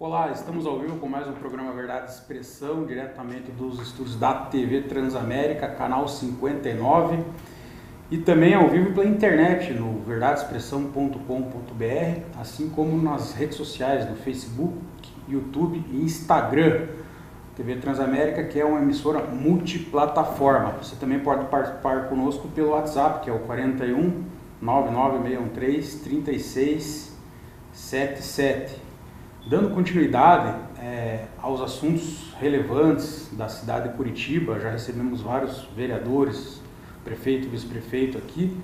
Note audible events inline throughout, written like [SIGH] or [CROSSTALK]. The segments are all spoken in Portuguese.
Olá, estamos ao vivo com mais um programa Verdade e Expressão, diretamente dos estúdios da TV Transamérica, canal 59, e também ao vivo pela internet no verdadeexpressão.com.br, assim como nas redes sociais, no Facebook, YouTube e Instagram. TV Transamérica, que é uma emissora multiplataforma. Você também pode participar conosco pelo WhatsApp, que é o 41 99613 3677. Dando continuidade é, aos assuntos relevantes da cidade de Curitiba, já recebemos vários vereadores, prefeito e vice-prefeito aqui.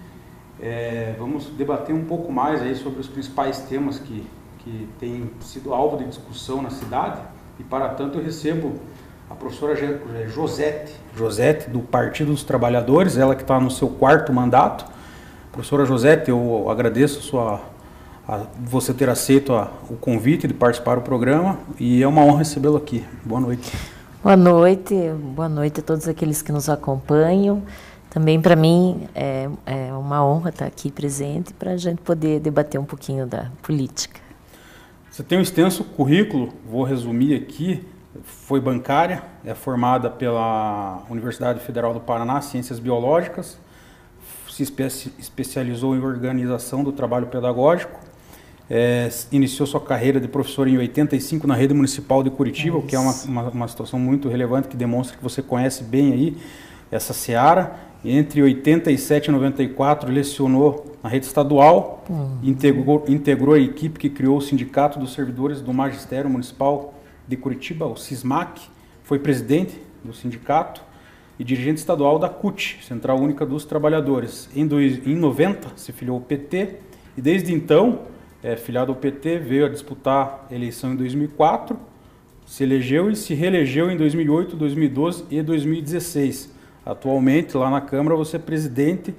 É, vamos debater um pouco mais aí sobre os principais temas que, que têm sido alvo de discussão na cidade. E para tanto eu recebo a professora Josete. Josete, do Partido dos Trabalhadores, ela que está no seu quarto mandato. Professora Josete, eu agradeço sua a você ter aceito a, o convite de participar do programa e é uma honra recebê-lo aqui. Boa noite. Boa noite, boa noite a todos aqueles que nos acompanham. Também para mim é, é, uma honra estar aqui presente para a gente poder debater um pouquinho da política. Você tem um extenso currículo, vou resumir aqui. Foi bancária, é formada pela Universidade Federal do Paraná, Ciências Biológicas, se espe especializou em organização do trabalho pedagógico, é, iniciou sua carreira de professor em 85 na rede municipal de Curitiba, é o que é uma, uma, uma, situação muito relevante que demonstra que você conhece bem aí essa seara. Entre 87 e 94 lecionou na rede estadual, hum. integrou, integrou a equipe que criou o Sindicato dos Servidores do Magistério Municipal de Curitiba, o SISMAC, foi presidente do sindicato e dirigente estadual da CUT, Central Única dos Trabalhadores. Em, dois, em 90 se filiou ao PT e desde então é, filiado ao PT, veio a disputar a eleição em 2004, se elegeu e se reelegeu em 2008, 2012 e 2016. Atualmente, lá na Câmara, você é presidente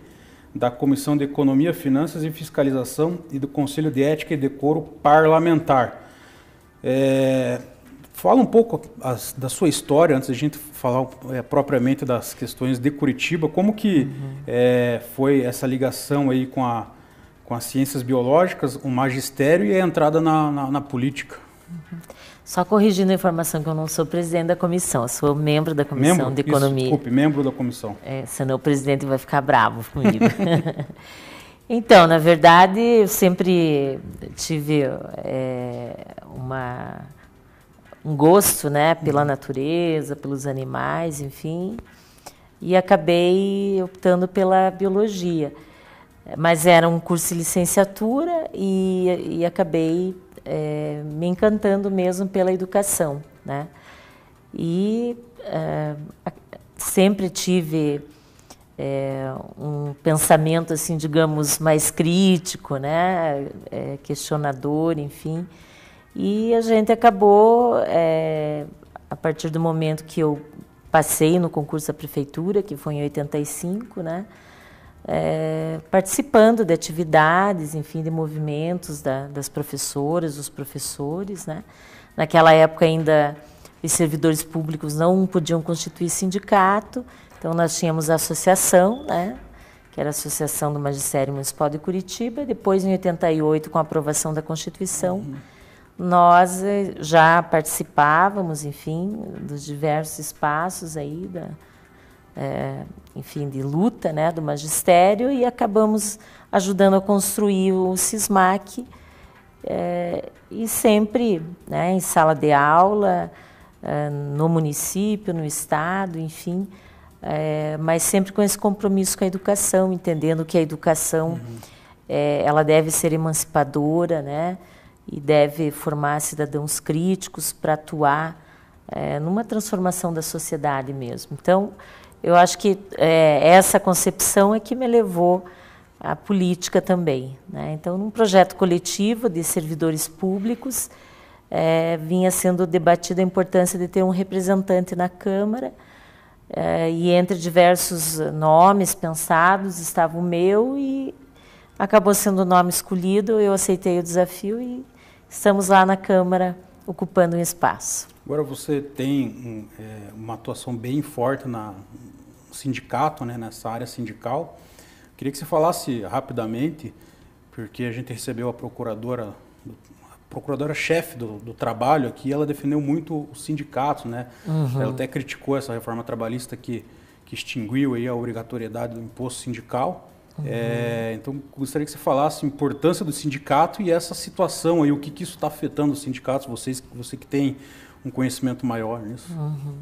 da Comissão de Economia, Finanças e Fiscalização e do Conselho de Ética e Decoro Parlamentar. É, fala um pouco as, da sua história, antes da a gente falar é, propriamente das questões de Curitiba, como que uhum. é, foi essa ligação aí com a com as ciências biológicas, o magistério e a entrada na, na, na política. Uhum. Só corrigindo a informação que eu não sou presidente da comissão, eu sou membro da comissão membro? de economia. Isso, desculpe, membro da comissão. É, senão é o presidente vai ficar bravo comigo. [LAUGHS] então, na verdade, eu sempre tive é, uma, um gosto, né, pela uhum. natureza, pelos animais, enfim, e acabei optando pela biologia. Mas era um curso de licenciatura e, e acabei é, me encantando mesmo pela educação, né? E é, sempre tive é, um pensamento assim, digamos, mais crítico, né? É, questionador, enfim. E a gente acabou é, a partir do momento que eu passei no concurso da prefeitura, que foi em 85, né? é, participando de atividades, enfim, de movimentos da, das professoras, dos professores. Né? Naquela época ainda os servidores públicos não podiam constituir sindicato, então nós tínhamos a associação, né? que era a Associação do Magistério Municipal de Curitiba, depois em 88, com a aprovação da Constituição, uhum. nós eh, já participávamos, enfim, dos diversos espaços aí da, é, enfim, de luta né, do magistério e acabamos ajudando a construir o Cismac é, e sempre né, em sala de aula, é, no município, no estado, enfim, é, mas sempre com esse compromisso com a educação, entendendo que a educação uhum. É, ela deve ser emancipadora, né, e deve formar cidadãos críticos para atuar é, numa transformação da sociedade mesmo. Então, eu acho que é, essa concepção é que me levou à política também. Né? Então, num projeto coletivo de servidores públicos, é, vinha sendo debatida a importância de ter um representante na Câmara, é, e entre diversos nomes pensados estava o meu, e acabou sendo o nome escolhido, eu aceitei o desafio e estamos lá na Câmara ocupando um espaço. Agora você tem é, uma atuação bem forte na sindicato, né, nessa área sindical. Queria que você falasse rapidamente, porque a gente recebeu a procuradora, a procuradora-chefe do, do, trabalho aqui, ela defendeu muito o sindicato, né? Uhum. Ela até criticou essa reforma trabalhista que, que extinguiu aí a obrigatoriedade do imposto sindical. Uhum. É, então gostaria que você falasse a importância do sindicato e essa situação aí, o que, que isso está afetando os sindicatos, vocês, você que tem um conhecimento maior nisso. Uhum.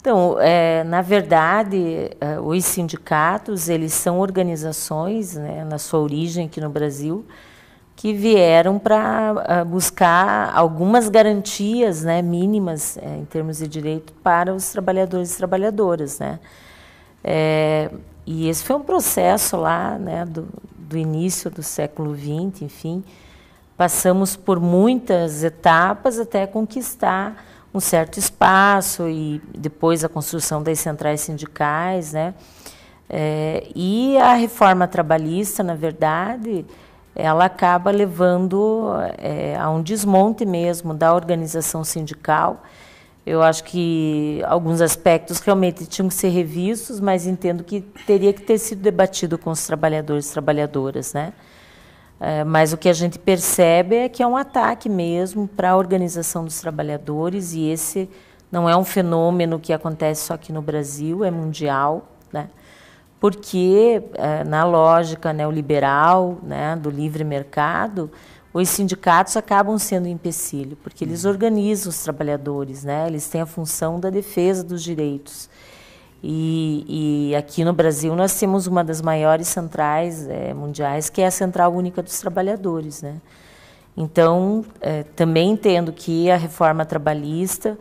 Então, é, na verdade, é, os sindicatos, eles são organizações, né, na sua origem aqui no Brasil, que vieram para é, buscar algumas garantias né, mínimas é, em termos de direito para os trabalhadores e trabalhadoras. Né? É, e esse foi um processo lá né, do, do início do século XX, enfim, Passamos por muitas etapas até conquistar um certo espaço e depois a construção das centrais sindicais, né? É, e a reforma trabalhista, na verdade, ela acaba levando é, a um desmonte mesmo da organização sindical. Eu acho que alguns aspectos realmente tinham que ser revistos, mas entendo que teria que ter sido debatido com os trabalhadores e trabalhadoras, né? É, mas o que a gente percebe é que é um ataque mesmo para a organização dos trabalhadores e esse não é um fenômeno que acontece só aqui no Brasil, é mundial, né? porque é, na lógica neoliberal né, do livre mercado, os sindicatos acabam sendo um empecilho, porque eles uhum. organizam os trabalhadores, né? eles têm a função da defesa dos direitos. E, e, aqui no Brasil nós temos uma das maiores centrais é, mundiais, que é a Central Única dos Trabalhadores. Né? Então, é, também entendo que a reforma trabalhista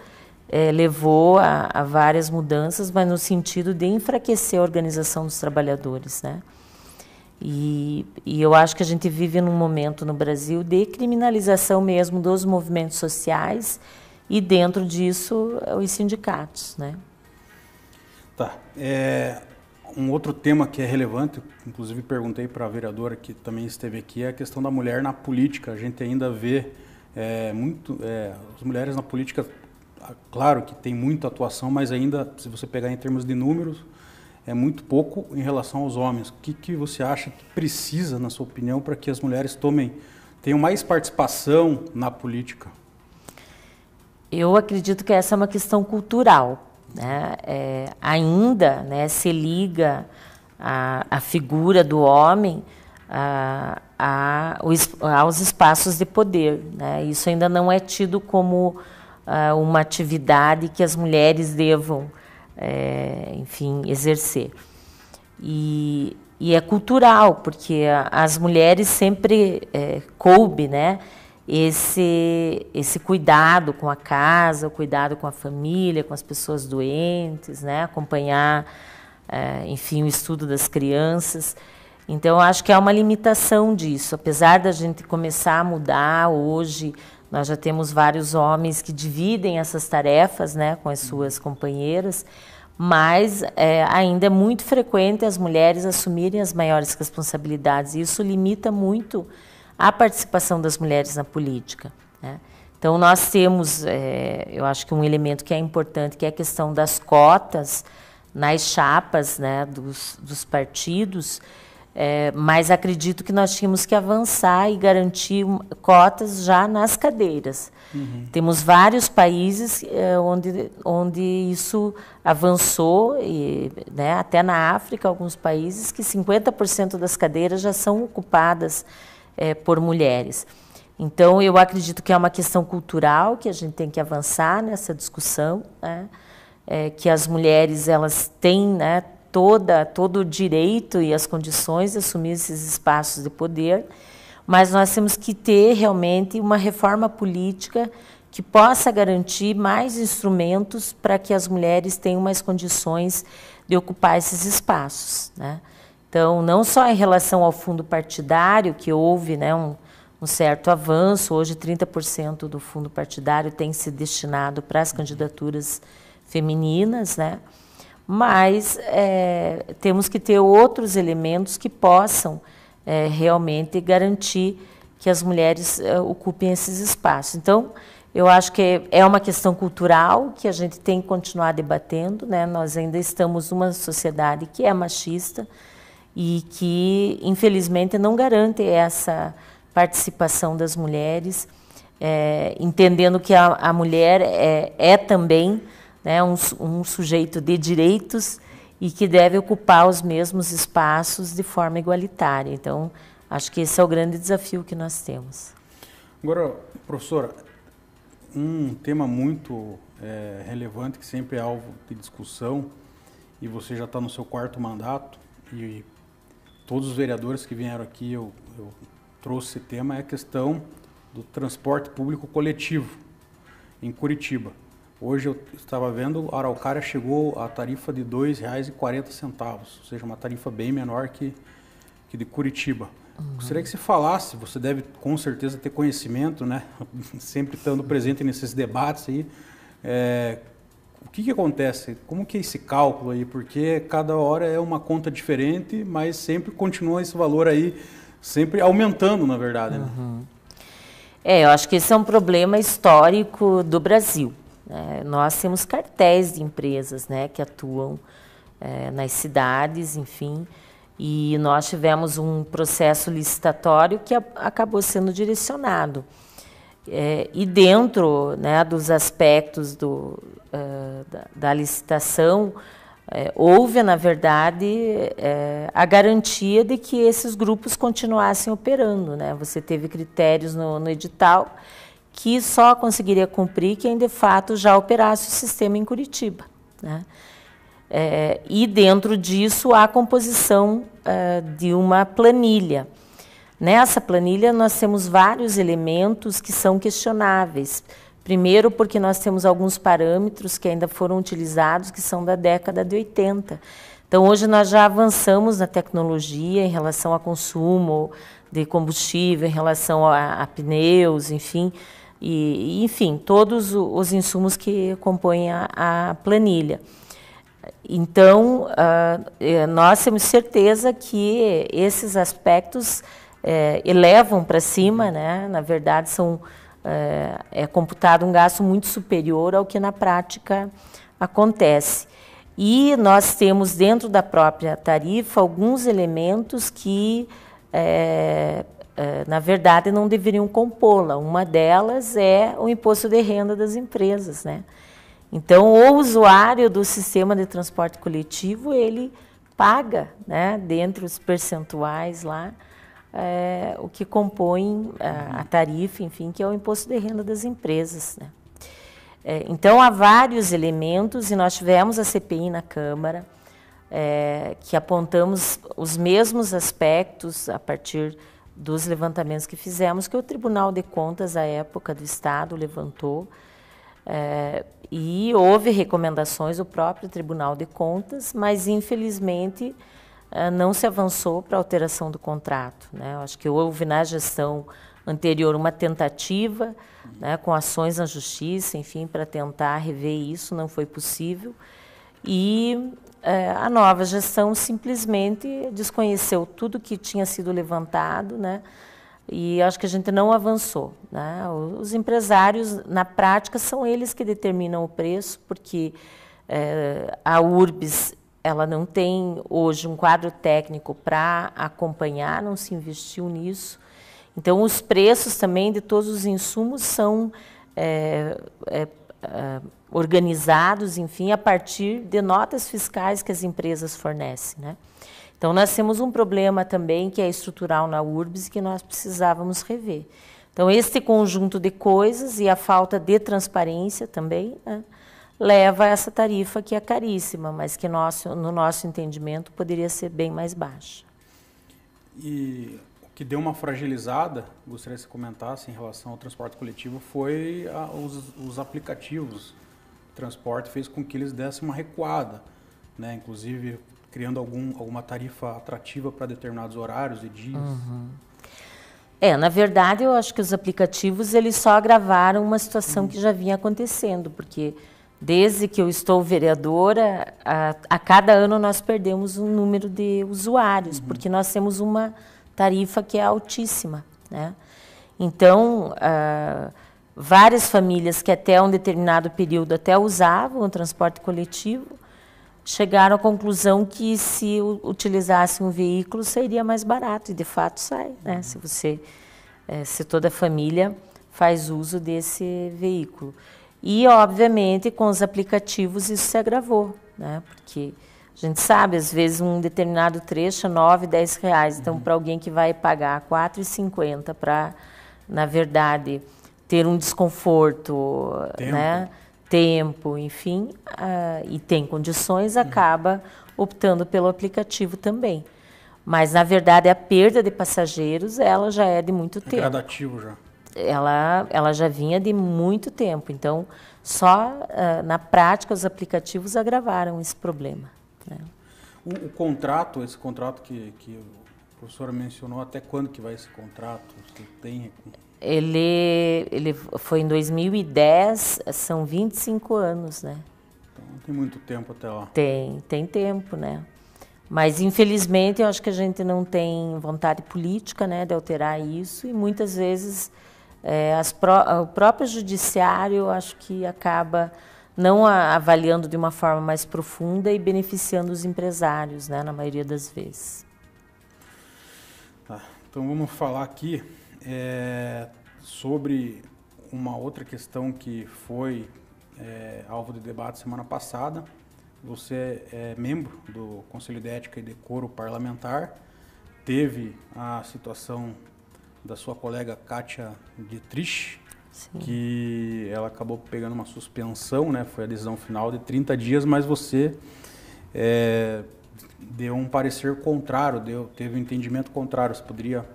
é, levou a, a, várias mudanças, mas no sentido de enfraquecer a organização dos trabalhadores. Né? E, e eu acho que a gente vive num momento no Brasil de criminalização mesmo dos movimentos sociais e, dentro disso, os sindicatos. Né? Tá. É, um outro tema que é relevante, inclusive perguntei para a vereadora que também esteve aqui, é a questão da mulher na política. A gente ainda vê é, muito é, as mulheres na política, ah, claro que tem muita atuação, mas ainda, se você pegar em termos de números, é muito pouco em relação aos homens. O que, que você acha que precisa, na sua opinião, para que as mulheres tomem, tenham mais participação na política? Eu acredito que essa é uma questão cultural né? É, ainda né, se liga a, a figura do homem a, a, aos espaços de poder. Né? Isso ainda não é tido como ah, uma atividade que as mulheres devam, é, enfim, exercer. E, e, é cultural, porque as mulheres sempre é, coube, né? esse, esse cuidado com a casa, o cuidado com a família, com as pessoas doentes, né? acompanhar, é, enfim, o estudo das crianças. Então, acho que é uma limitação disso. Apesar da gente começar a mudar hoje, nós já temos vários homens que dividem essas tarefas né, com as suas companheiras, mas é, ainda é muito frequente as mulheres assumirem as maiores responsabilidades. E isso limita muito a participação das mulheres na política. Né? Então, nós temos, é, eu acho que um elemento que é importante, que é a questão das cotas nas chapas né, dos, dos partidos, é, mas acredito que nós tínhamos que avançar e garantir cotas já nas cadeiras. Uhum. Temos vários países é, onde, onde isso avançou, e, né, até na África, alguns países que 50% das cadeiras já são ocupadas é, por mulheres. Então, eu acredito que é uma questão cultural que a gente tem que avançar nessa discussão, né? é, que as mulheres elas têm né, toda, todo o direito e as condições de assumir esses espaços de poder, mas nós temos que ter realmente uma reforma política que possa garantir mais instrumentos para que as mulheres tenham mais condições de ocupar esses espaços. Né? Então, não só em relação ao fundo partidário, que houve né, um, um certo avanço, hoje 30% do fundo partidário tem se destinado para as candidaturas femininas, né? mas é, temos que ter outros elementos que possam é, realmente garantir que as mulheres é, ocupem esses espaços. Então, eu acho que é uma questão cultural que a gente tem que continuar debatendo. Né? Nós ainda estamos numa sociedade que é machista, e que, infelizmente, não garante essa participação das mulheres, é, entendendo que a, a mulher é, é também né, um, um sujeito de direitos e que deve ocupar os mesmos espaços de forma igualitária. Então, acho que esse é o grande desafio que nós temos. Agora, professora, um tema muito é, relevante que sempre é alvo de discussão e você já está no seu quarto mandato e todos os vereadores que vieram aqui, eu, eu trouxe esse tema, é a questão do transporte público coletivo em Curitiba. Hoje eu estava vendo, a Araucária chegou à tarifa de R$ 2,40, ou seja, uma tarifa bem menor que, que de Curitiba. Uhum. Gostaria que se falasse, você deve com certeza ter conhecimento, né? [LAUGHS] sempre estando presente nesses debates aí, é, o que, que acontece? Como que é esse cálculo aí? Porque cada hora é uma conta diferente, mas sempre continua esse valor aí, sempre aumentando, na verdade. Né? Uhum. É, eu acho que esse é um problema histórico do Brasil. É, nós temos cartéis de empresas né, que atuam é, nas cidades, enfim, e nós tivemos um processo licitatório que a, acabou sendo direcionado. É, e dentro né, dos aspectos do, uh, da, da, licitação, é, houve, na verdade, é, a garantia de que esses grupos continuassem operando. Né? Você teve critérios no, no edital que só conseguiria cumprir quem, de fato, já operasse o sistema em Curitiba. Né? É, e dentro disso a composição é, de uma planilha. Nessa planilha, nós temos vários elementos que são questionáveis. Primeiro, porque nós temos alguns parâmetros que ainda foram utilizados, que são da década de 80. Então, hoje nós já avançamos na tecnologia em relação ao consumo de combustível, em relação a, a pneus, enfim, e, enfim, todos os insumos que compõem a, a planilha. Então, uh, nós temos certeza que esses aspectos é, elevam para cima, uhum. né? na verdade são, é, é, computado um gasto muito superior ao que na prática acontece. E nós temos dentro da própria tarifa alguns elementos que, é, é na verdade, não deveriam compô-la. Uma delas é o imposto de renda das empresas. Né? Então, o usuário do sistema de transporte coletivo, ele paga né, dentro dos percentuais lá, é, o que compõe a, é, a, tarifa, enfim, que é o imposto de renda das empresas. Né? É, então, há vários elementos e nós tivemos a CPI na Câmara, é, que apontamos os mesmos aspectos a partir dos levantamentos que fizemos, que o Tribunal de Contas, à época do Estado, levantou. É, e houve recomendações do próprio Tribunal de Contas, mas infelizmente ah, não se avançou para a alteração do contrato. Né? Eu acho que houve na gestão anterior uma tentativa, né, com ações na justiça, enfim, para tentar rever isso, não foi possível. E é, a nova gestão simplesmente desconheceu tudo que tinha sido levantado, né? E acho que a gente não avançou. Né? Os empresários, na prática, são eles que determinam o preço, porque é, a URBS ela não tem hoje um quadro técnico para acompanhar, não se investiu nisso. Então, os preços também de todos os insumos são é, é, é, organizados, enfim, a partir de notas fiscais que as empresas fornecem. Né? Então, nós temos um problema também que é estrutural na URBS que nós precisávamos rever. Então, este conjunto de coisas e a falta de transparência também. Né? leva a essa tarifa que é caríssima, mas que nosso, no nosso entendimento poderia ser bem mais baixa. E o que deu uma fragilizada, gostaria que você comentasse em relação ao transporte coletivo, foi a, os, os aplicativos. O transporte fez com que eles dessem uma recuada, né? inclusive criando algum, alguma tarifa atrativa para determinados horários e dias. Uhum. É, na verdade, eu acho que os aplicativos eles só agravaram uma situação uhum. que já vinha acontecendo, porque Desde que eu estou vereadora, a, a cada ano nós perdemos um número de usuários, uhum. porque nós temos uma tarifa que é altíssima. Né? Então, uh, várias famílias que até um determinado período até usavam o transporte coletivo, chegaram à conclusão que se utilizasse um veículo seria mais barato, e de fato sai, né? Uhum. se, você, eh, se toda a família faz uso desse veículo. E, obviamente, com os aplicativos isso se agravou, né? porque a gente sabe, às vezes, um determinado trecho é 9, 10 reais. Então, uhum. para alguém que vai pagar R$ 4,50 para, na verdade, ter um desconforto, tempo, né? tempo enfim, uh, e tem condições, uhum. acaba uhum. optando pelo aplicativo também. Mas, na verdade, a perda de passageiros, ela já é de muito é tempo. Gradativo já ela, ela já vinha de muito tempo. Então, só uh, na prática os aplicativos agravaram esse problema. Né? O, o, contrato, esse contrato que, que o professor mencionou, até quando que vai esse contrato? Você tem? Ele, ele foi em 2010, são 25 anos, né? Então, não tem muito tempo até lá. Tem, tem tempo, né? Mas, infelizmente, eu acho que a gente não tem vontade política né, de alterar isso e muitas vezes é, pro, o próprio judiciário, acho que acaba não a, avaliando de uma forma mais profunda e beneficiando os empresários, né, na maioria das vezes. Tá, então vamos falar aqui é, sobre uma outra questão que foi é, alvo de debate semana passada. Você é membro do Conselho de Ética e Decoro Parlamentar, teve a situação da sua colega Kátia Dietrich, Sim. que ela acabou pegando uma suspensão, né? Foi a decisão final de 30 dias, mas você é, deu um parecer contrário, deu, teve um entendimento contrário. Você poderia,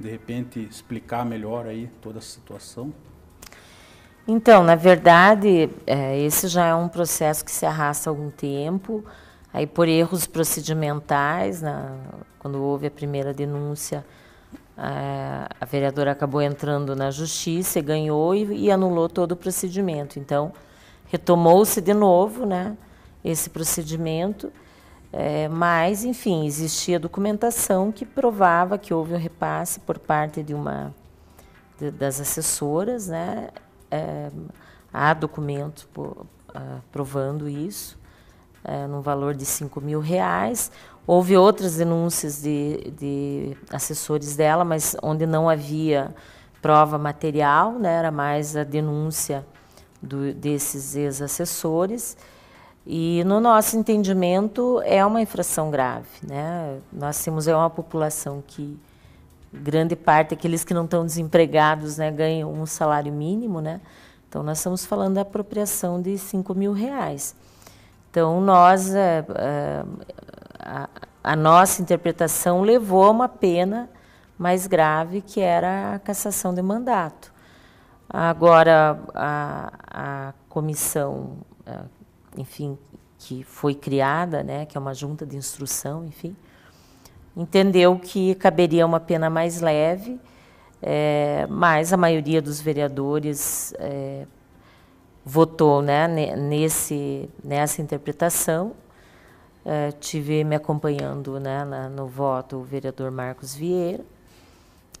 de repente, explicar melhor aí toda a situação? Então, na verdade, é, esse já é um processo que se arrasta há algum tempo. Aí, por erros procedimentais, na, quando houve a primeira denúncia, a, vereadora acabou entrando na justiça, ganhou e, e anulou todo o procedimento. Então, retomou-se de novo né, esse procedimento, é, mas, enfim, existia documentação que provava que houve um repasse por parte de uma de, das assessoras, né? É, há documento por, uh, ah, provando isso, é, num valor de 5 mil reais. Houve outras denúncias de, de assessores dela, mas onde não havia prova material, né, era mais a denúncia do, desses ex-assessores. E, no nosso entendimento, é uma infração grave. Né? Nós temos é uma população que, grande parte, aqueles que não estão desempregados né, ganham um salário mínimo. Né? Então, nós estamos falando da apropriação de 5 mil reais. Então, nós é, é, a, a nossa interpretação levou a uma pena mais grave, que era a cassação de mandato. Agora, a, a comissão, enfim, que foi criada, né, que é uma junta de instrução, enfim, entendeu que caberia uma pena mais leve, é, mas a maioria dos vereadores é, votou né, nesse, nessa interpretação é, tive me acompanhando né, na, no voto o vereador Marcos Vieira.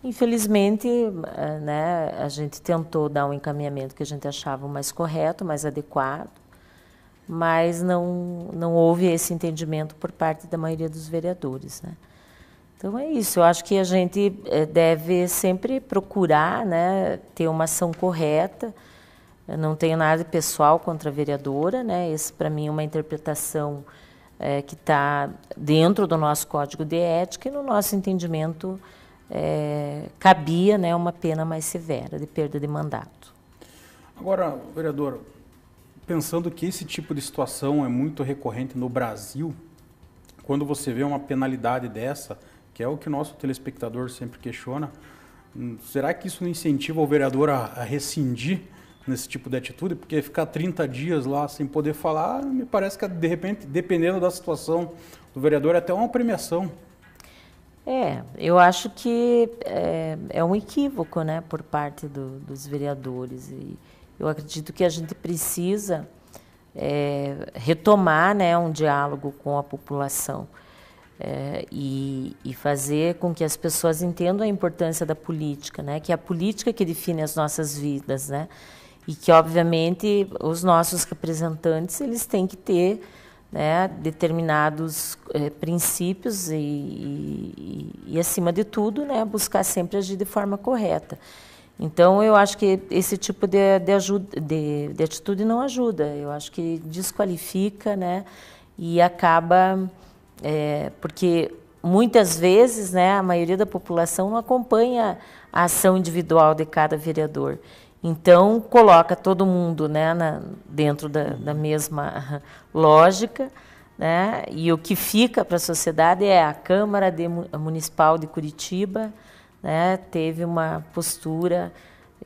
Infelizmente, é, né, a gente tentou dar um encaminhamento que a gente achava mais correto, mais adequado, mas não, não houve esse entendimento por parte da maioria dos vereadores. Né? Então é isso, eu acho que a gente é, deve sempre procurar né, ter uma ação correta. Eu não tenho nada pessoal contra a vereadora, né? para mim é uma interpretação é, que está dentro do nosso código de ética e no nosso entendimento é, cabia né, uma pena mais severa de perda de mandato. Agora, vereador, pensando que esse tipo de situação é muito recorrente no Brasil, quando você vê uma penalidade dessa, que é o que o nosso telespectador sempre questiona, hum, será que isso não incentiva o vereador a, a rescindir nesse tipo de atitude, porque ficar 30 dias lá sem poder falar, me parece que, de repente, dependendo da situação do vereador, é até uma premiação. É, eu acho que é, é um equívoco, né, por parte do, dos vereadores. E eu acredito que a gente precisa é, retomar, né, um diálogo com a população é, e, e fazer com que as pessoas entendam a importância da política, né, que é a política que define as nossas vidas, né e que obviamente os nossos representantes eles têm que ter né, determinados eh, princípios e, e, e, acima de tudo, né, buscar sempre agir de forma correta. Então, eu acho que esse tipo de, de, ajuda, de, de atitude não ajuda, eu acho que desqualifica né, e acaba. É, porque muitas vezes né, a maioria da população não acompanha a ação individual de cada vereador. Então, coloca todo mundo né, na, dentro da, uhum. da, mesma lógica, né, e o que fica para a sociedade é a Câmara de, Municipal de Curitiba né, teve uma postura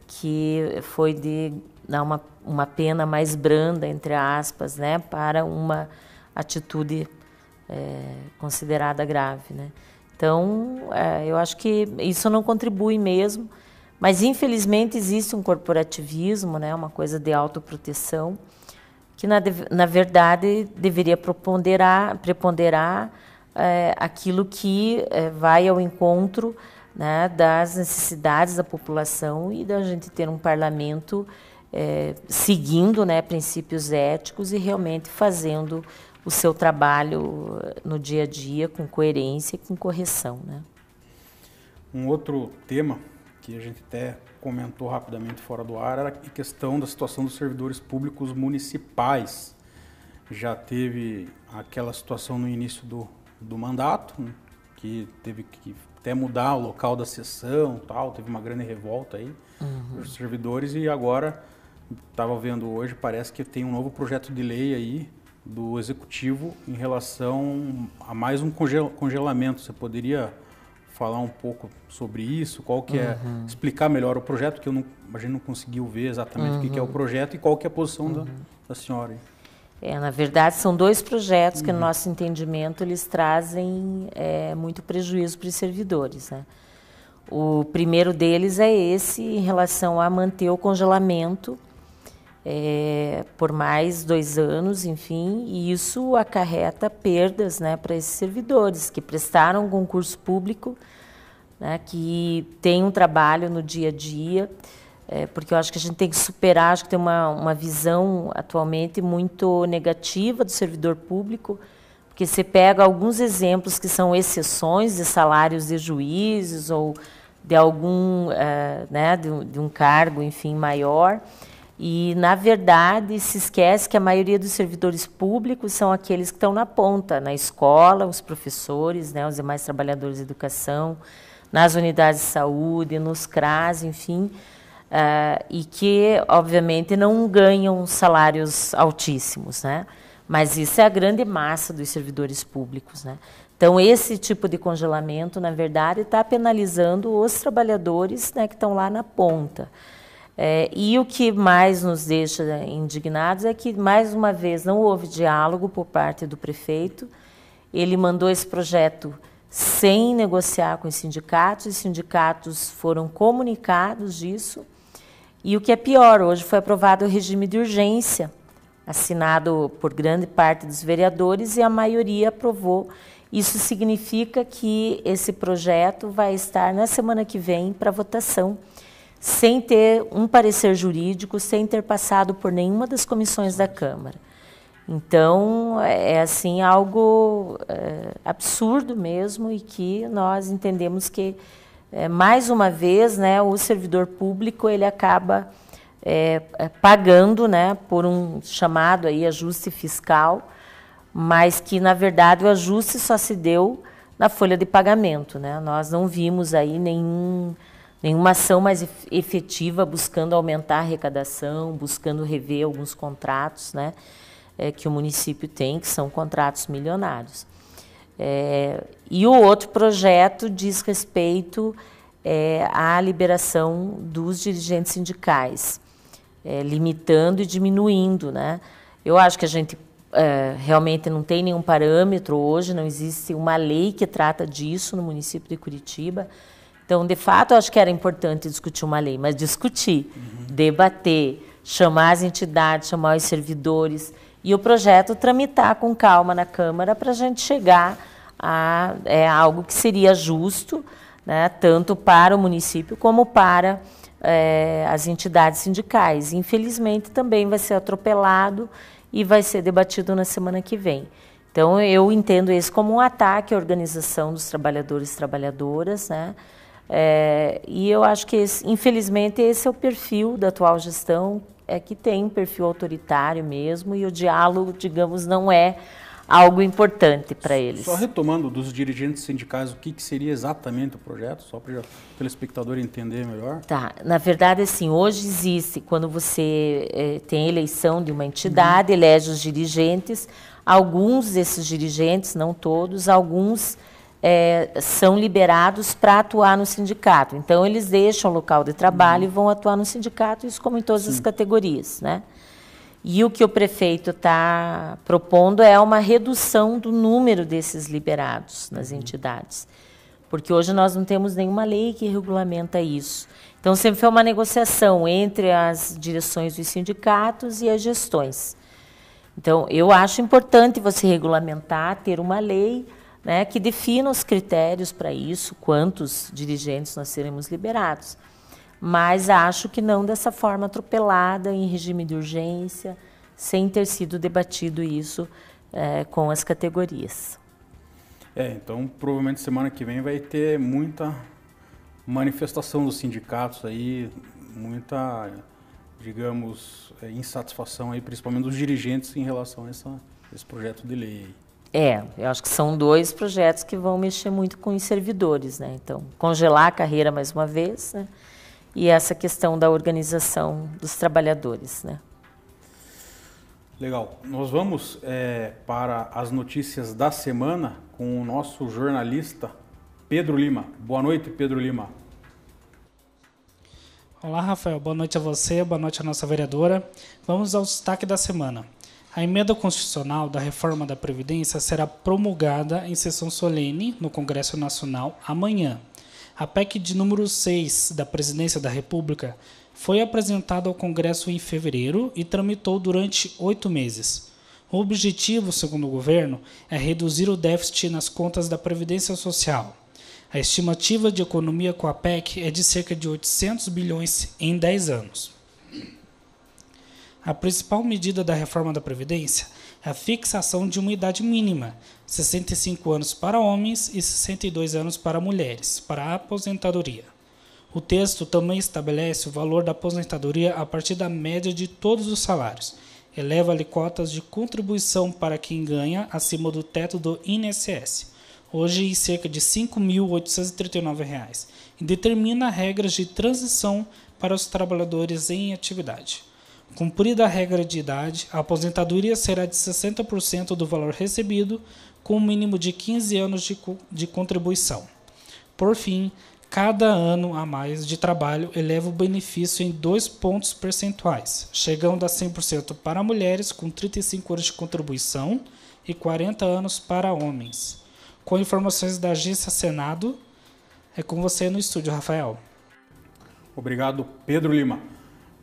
que foi de dar uma, uma pena mais branda, entre aspas, né, para uma atitude é, considerada grave. Né. Então, é, eu acho que isso não contribui mesmo mas infelizmente existe um corporativismo, né, uma coisa de autoproteção, que na, na verdade deveria preponderar, preponderar é, aquilo que é, vai ao encontro né, das necessidades da população e da gente ter um parlamento é, seguindo né, princípios éticos e realmente fazendo o seu trabalho no dia a dia com coerência e com correção. Né? Um outro tema que a gente até comentou rapidamente fora do ar, era a questão da situação dos servidores públicos municipais. Já teve aquela situação no início do, do mandato, né, que teve que até mudar o local da sessão, tal, teve uma grande revolta aí uhum. dos servidores e agora estava vendo hoje, parece que tem um novo projeto de lei aí do executivo em relação a mais um congelamento. Você poderia falar um pouco sobre isso, qual que é, uhum. explicar melhor o projeto, que eu não, a gente não conseguiu ver exatamente uhum. o que, é o uhum. projeto e qual que é a posição uhum. da, da senhora. É, na verdade, são dois projetos que, no uhum. nosso entendimento, eles trazem é, muito prejuízo para os servidores. Né? O primeiro deles é esse, em relação a manter o congelamento é, por mais dois anos, enfim, e isso acarreta perdas né, para esses servidores que prestaram um concurso público, né, que tem um trabalho no dia a dia, é, porque eu acho que a gente tem que superar, acho que tem uma, uma visão atualmente muito negativa do servidor público, porque você pega alguns exemplos que são exceções de salários de juízes ou de algum, é, né, de de um cargo, enfim, maior, e, na verdade, se esquece que a maioria dos servidores públicos são aqueles que estão na ponta, na escola, os professores, né, os demais trabalhadores de educação, nas unidades de saúde, nos CRAS, enfim, uh, e que, obviamente, não ganham salários altíssimos, né? Mas isso é a grande massa dos servidores públicos, né? Então, esse tipo de congelamento, na verdade, está penalizando os trabalhadores né, que estão lá na ponta. É, e o que mais nos deixa indignados é que, mais uma vez, não houve diálogo por parte do prefeito. Ele mandou esse projeto sem negociar com os sindicatos, os sindicatos foram comunicados disso. E o que é pior, hoje foi aprovado o regime de urgência, assinado por grande parte dos vereadores, e a maioria aprovou. Isso significa que esse projeto vai estar na semana que vem para votação sem ter um parecer jurídico, sem ter passado por nenhuma das comissões da Câmara. Então, é, é assim algo é, absurdo mesmo e que nós entendemos que, é, mais uma vez, né, o servidor público ele acaba é, é, pagando né, por um chamado aí ajuste fiscal, mas que, na verdade, o ajuste só se deu na folha de pagamento. Né? Nós não vimos aí nenhum nenhuma ação mais efetiva buscando aumentar a arrecadação, buscando rever alguns contratos né, é, que o município tem, que são contratos milionários. É, e o outro projeto diz respeito é, à liberação dos dirigentes sindicais, limitando e diminuindo. Né? Eu acho que a gente realmente não tem nenhum parâmetro hoje, não existe uma lei que trata disso no município de Curitiba. Então, de fato, acho que era importante discutir uma lei, mas discutir, uhum. debater, chamar as entidades, chamar os servidores e o projeto tramitar com calma na Câmara para a gente chegar a é, algo que seria justo, né, tanto para o município como para é, as entidades sindicais. Infelizmente, também vai ser atropelado e vai ser debatido na semana que vem. Então, eu entendo isso como um ataque à organização dos trabalhadores e trabalhadoras, né? É, e eu acho que, esse, infelizmente, esse é o perfil da atual gestão, é que tem um perfil autoritário mesmo, e o diálogo, digamos, não é algo importante para eles. Só retomando dos dirigentes sindicais, o que, que seria exatamente o projeto, só para o telespectador entender melhor? Tá, na verdade, assim, hoje existe, quando você eh, tem eleição de uma entidade, uhum. elege os dirigentes, alguns desses dirigentes, não todos, alguns é, são liberados para atuar no sindicato. Então, eles deixam o local de trabalho uhum. e vão atuar no sindicato, isso como em todas Sim. as categorias. Né? E o que o prefeito está propondo é uma redução do número desses liberados nas uhum. entidades, porque hoje nós não temos nenhuma lei que regulamenta isso. Então, sempre foi uma negociação entre as direções dos sindicatos e as gestões. Então, eu acho importante você regulamentar, ter uma lei, né, que defina os critérios para isso, quantos dirigentes nós seremos liberados. Mas acho que não dessa forma atropelada, em regime de urgência, sem ter sido debatido isso é, com as categorias. É, então provavelmente semana que vem vai ter muita manifestação dos sindicatos aí, muita, digamos, é, insatisfação aí, principalmente dos dirigentes em relação a essa, esse projeto de lei. É, eu acho que são dois projetos que vão mexer muito com os servidores, né? Então, congelar a carreira mais uma vez, né? E essa questão da organização dos trabalhadores, né? Legal. Nós vamos é, para as notícias da semana com o nosso jornalista Pedro Lima. Boa noite, Pedro Lima. Olá, Rafael. Boa noite a você, boa noite à nossa vereadora. Vamos ao destaque da semana. A emenda constitucional da reforma da Previdência será promulgada em sessão solene no Congresso Nacional amanhã. A PEC de número 6 da Presidência da República foi apresentada ao Congresso em fevereiro e tramitou durante oito meses. O objetivo, segundo o governo, é reduzir o déficit nas contas da Previdência Social. A estimativa de economia com a PEC é de cerca de 800 bilhões em 10 anos. A principal medida da reforma da Previdência é a fixação de uma idade mínima, 65 anos para homens e 62 anos para mulheres, para a aposentadoria. O texto também estabelece o valor da aposentadoria a partir da média de todos os salários, eleva-lhe cotas de contribuição para quem ganha acima do teto do INSS, hoje em cerca de R$ 5.839, e determina regras de transição para os trabalhadores em atividade. Cumprida a regra de idade, a aposentadoria será de 60% do valor recebido, com um mínimo de 15 anos de, de contribuição. Por fim, cada ano a mais de trabalho eleva o benefício em 2 pontos percentuais, chegando a 100% para mulheres com 35 anos de contribuição e 40 anos para homens. Com informações da Agência Senado, é com você no estúdio, Rafael. Obrigado, Pedro Lima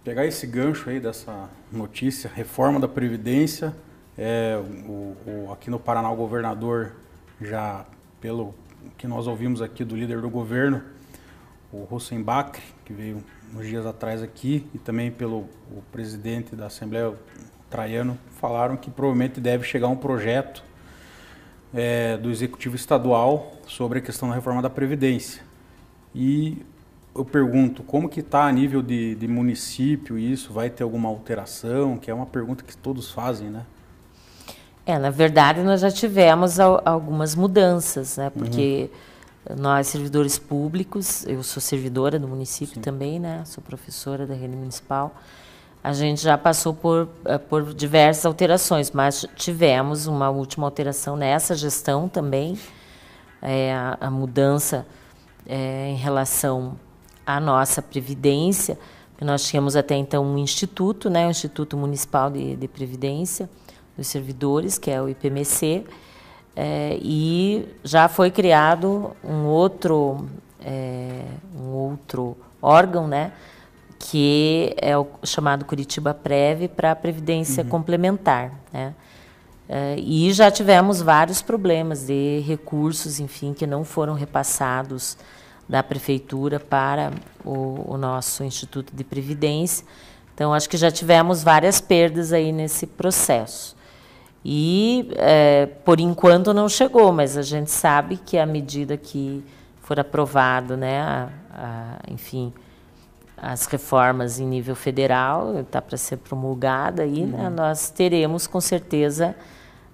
pegar esse gancho aí dessa notícia, reforma da Previdência. É, o, o, aqui no Paraná, o governador, já pelo que nós ouvimos aqui do líder do governo, o Hussein Bakri, que veio uns dias atrás aqui, e também pelo presidente da Assembleia, Traiano, falaram que provavelmente deve chegar um projeto é, do Executivo Estadual sobre a questão da reforma da Previdência. E eu pergunto como que está a nível de, de município isso, vai ter alguma alteração, que é uma pergunta que todos fazem, né? É, na verdade nós já tivemos algumas mudanças, né? Uhum. Porque uhum. nós servidores públicos, eu sou servidora do município Sim. também, né? Sou professora da rede municipal. A gente já passou por, eh, por diversas alterações, mas tivemos uma última alteração nessa gestão também, é, a, a mudança é, em relação a nossa previdência. Nós tínhamos até então um instituto, né, o Instituto Municipal de, de Previdência dos Servidores, que é o IPMC, é, e já foi criado um outro, é, um outro órgão, né, que é o chamado Curitiba Preve para a Previdência uhum. Complementar. Né? É, e já tivemos vários problemas de recursos, enfim, que não foram repassados da prefeitura para o, o nosso Instituto de Previdência. Então, acho que já tivemos várias perdas aí nesse processo. E, é, por enquanto, não chegou, mas a gente sabe que à medida que for aprovado, né, a, a, enfim, as reformas em nível federal, está para ser promulgada aí, né, uhum. nós teremos, com certeza,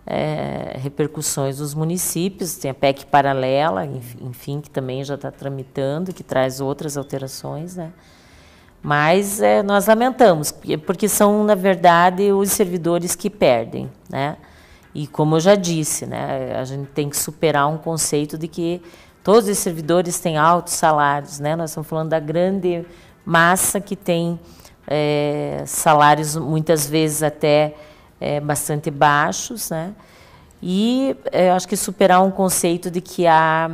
é, repercussões dos municípios, tem a PEC paralela, enfim, que também já está tramitando, que traz outras alterações, né? Mas é, nós lamentamos, porque são, na verdade, os servidores que perdem, né? E como eu já disse, né, a gente tem que superar um conceito de que todos os servidores têm altos salários, né? Nós estamos falando da grande massa que tem é, salários muitas vezes até é, bastante baixos, né? E é, acho que superar um conceito de que há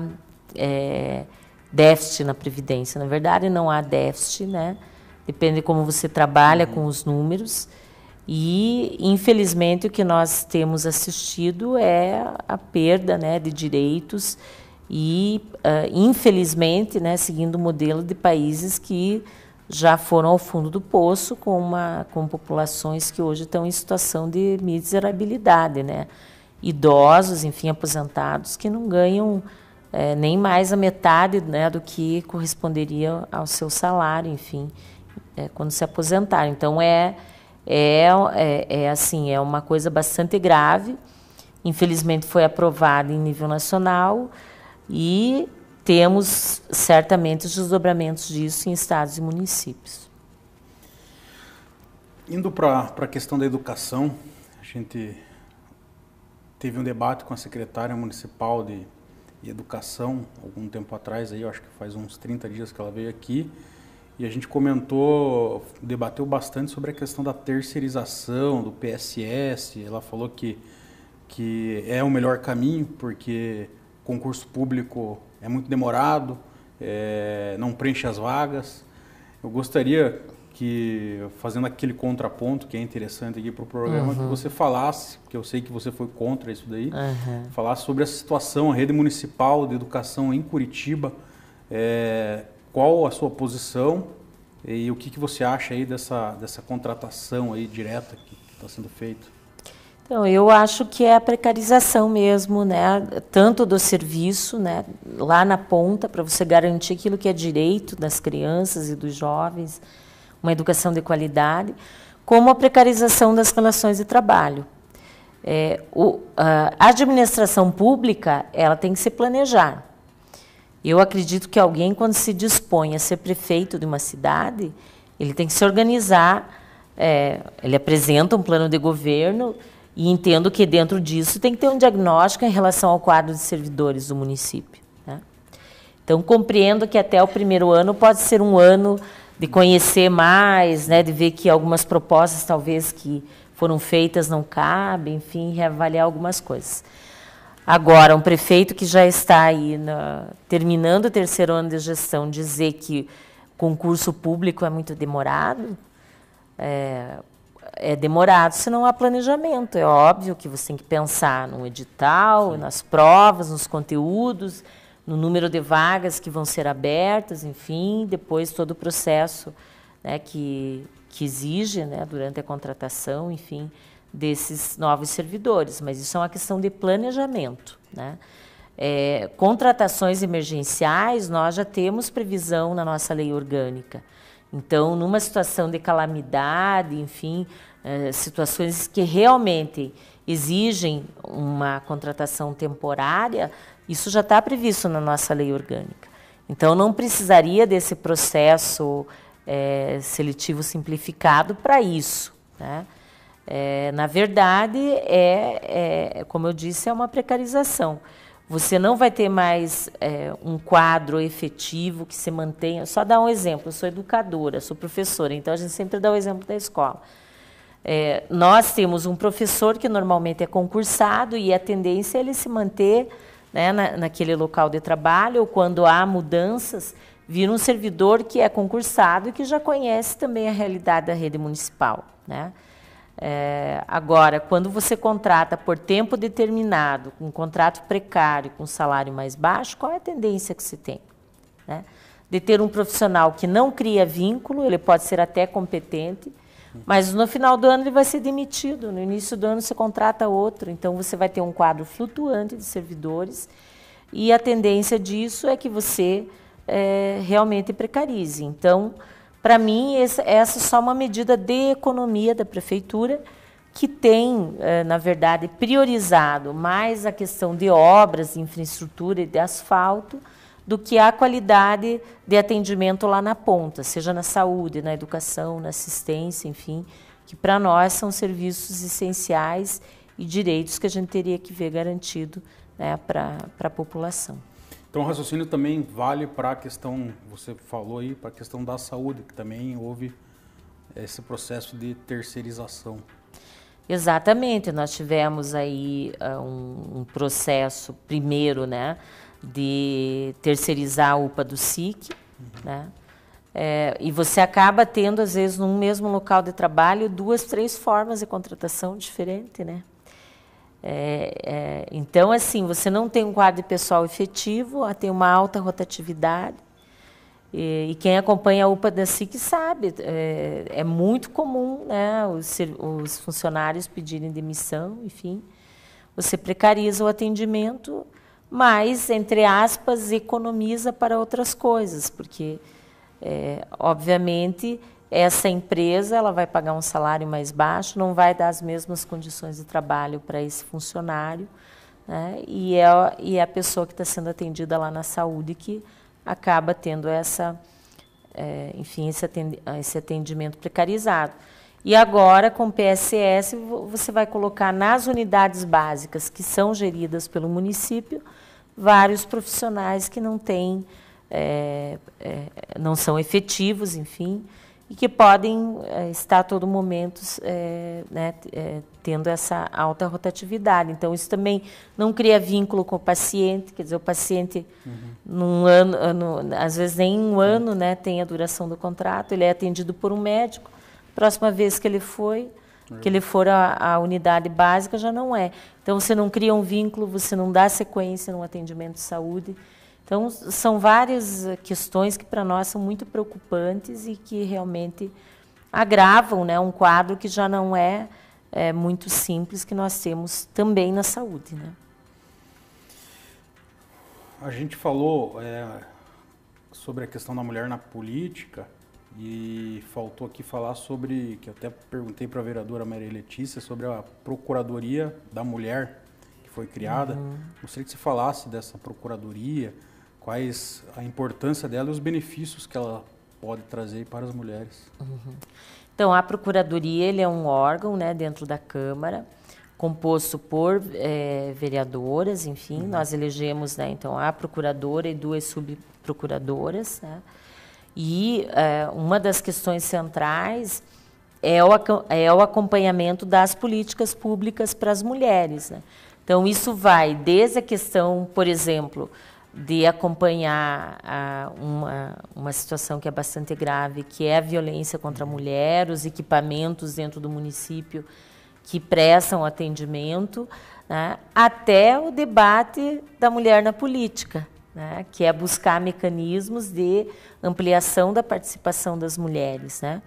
é, déficit na previdência. Na verdade, não há déficit, né? Depende de como você trabalha uhum. com os números. E, infelizmente, o que nós temos assistido é a perda né, de direitos e, uh, infelizmente, né, seguindo o modelo de países que já foram ao fundo do poço com, uma, com populações que hoje estão em situação de miserabilidade, né? Idosos, enfim, aposentados, que não ganham é, nem mais a metade né, do que corresponderia ao seu salário, enfim, é, quando se aposentar. Então é, é, é, é assim, é uma coisa bastante grave. Infelizmente foi aprovada em nível nacional e temos certamente os desdobramentos disso em estados e municípios. Indo para a questão da educação, a gente teve um debate com a secretária municipal de, de, educação algum tempo atrás, aí, eu acho que faz uns 30 dias que ela veio aqui, e a gente comentou, debateu bastante sobre a questão da terceirização, do PSS. Ela falou que, que é o melhor caminho, porque concurso público é muito demorado, é, não preenche as vagas. Eu gostaria que, fazendo aquele contraponto que é interessante aqui para o programa, uhum. que você falasse, porque eu sei que você foi contra isso daí, uhum. falasse sobre a situação, a rede municipal de educação em Curitiba, é, qual a sua posição e o que, que você acha aí dessa, dessa contratação aí direta que está sendo feita? Então, eu acho que é a precarização mesmo, né? Tanto do serviço, né? Lá na ponta, para você garantir aquilo que é direito das crianças e dos jovens, uma educação de qualidade, como a precarização das relações de trabalho. É, o, a administração pública, ela tem que se planejar. Eu acredito que alguém, quando se dispõe a ser prefeito de uma cidade, ele tem que se organizar, é, ele apresenta um plano de governo e entendo que dentro disso tem que ter um diagnóstico em relação ao quadro de servidores do município. Né? Então, compreendo que até o primeiro ano pode ser um ano de conhecer mais, né, de ver que algumas propostas talvez que foram feitas não cabem, enfim, reavaliar algumas coisas. Agora, um prefeito que já está aí na, terminando o terceiro ano de gestão dizer que concurso público é muito demorado, é, é demorado se não há planejamento. É óbvio que você tem que pensar no edital, Sim. nas provas, nos conteúdos, no número de vagas que vão ser abertas, enfim, depois todo o processo né, que, que exige né, durante a contratação, enfim, desses novos servidores. Mas isso é uma questão de planejamento. Né? É, contratações emergenciais, nós já temos previsão na nossa lei orgânica. Então, numa situação de calamidade, enfim, eh, situações que realmente exigem uma contratação temporária, isso já está previsto na nossa lei orgânica. Então, não precisaria desse processo é, seletivo simplificado para isso. Né? É, na verdade, é, é, como eu disse, é uma precarização. Você não vai ter mais é, um quadro efetivo que se mantenha. Só dar um exemplo: eu sou educadora, sou professora, então a gente sempre dá o exemplo da escola. É, nós temos um professor que normalmente é concursado e a tendência é ele se manter né, na, naquele local de trabalho, ou quando há mudanças, vir um servidor que é concursado e que já conhece também a realidade da rede municipal. Né? É, agora, quando você contrata por tempo determinado, um contrato precário, com salário mais baixo, qual é a tendência que se tem? Né? De ter um profissional que não cria vínculo, ele pode ser até competente, mas no final do ano ele vai ser demitido, no início do ano você contrata outro, então você vai ter um quadro flutuante de servidores e a tendência disso é que você é, realmente precarize. Então, para mim, essa é só uma medida de economia da prefeitura, que tem, eh, na verdade, priorizado mais a questão de obras, de infraestrutura e de asfalto, do que a qualidade de atendimento lá na ponta, seja na saúde, na educação, na assistência, enfim, que para nós são serviços essenciais e direitos que a gente teria que ver garantido né, para a população. Então o raciocínio também vale para a questão, você falou aí, para a questão da saúde, que também houve eh, esse processo de terceirização. Exatamente, nós tivemos aí ah, um, um, processo primeiro, né, de terceirizar a UPA do SIC, uhum. né, é, e você acaba tendo, às vezes, num mesmo local de trabalho, duas, três formas de contratação diferente, né. É, é, então, assim, você não tem um quadro de pessoal efetivo, tem uma alta rotatividade. E, e quem acompanha a UPA da SIC sabe, é, é muito comum né, os, os, funcionários pedirem demissão, enfim. Você precariza o atendimento, mas, entre aspas, economiza para outras coisas, porque, é, obviamente, essa empresa ela vai pagar um salário mais baixo, não vai dar as mesmas condições de trabalho para esse funcionário, né? e, é, e é a pessoa que está sendo atendida lá na saúde que acaba tendo essa, é, enfim, esse atendimento precarizado. E agora, com o PSS, você vai colocar nas unidades básicas que são geridas pelo município vários profissionais que não têm, é, é, não são efetivos, enfim, e que podem eh, estar a todo momento é, né, é, tendo essa alta rotatividade. Então, isso também não cria vínculo com o paciente, quer dizer, o paciente, uhum. num ano, ano, às vezes nem um ano né, tem a duração do contrato, ele é atendido por um médico, próxima vez que ele foi, que ele for à unidade básica, já não é. Então, você não cria um vínculo, você não dá sequência no atendimento de saúde, então, são várias eh, questões que para nós são muito preocupantes e que realmente agravam né, um quadro que já não é, é muito simples que nós temos também na saúde. Né? A gente falou é, sobre a questão da mulher na política e faltou aqui falar sobre, que até perguntei para a vereadora Maria Letícia, sobre a Procuradoria da Mulher que foi criada. Uhum. Gostaria que você falasse dessa procuradoria, quais a importância dela e os benefícios que ela pode trazer para as mulheres. Uhum. Então, a Procuradoria ele é um órgão né, dentro da Câmara, composto por é, vereadoras, enfim, uhum. nós elegemos né, então a procuradora e duas subprocuradoras. Né, e é, uma das questões centrais é o, é o acompanhamento das políticas públicas para as mulheres. Né. Então, isso vai desde a questão, por exemplo, de acompanhar a, ah, uma, uma situação que é bastante grave, que é a violência contra a mulher, os equipamentos dentro do município que prestam atendimento, né, até o debate da mulher na política, né, que é buscar mecanismos de ampliação da participação das mulheres. Né.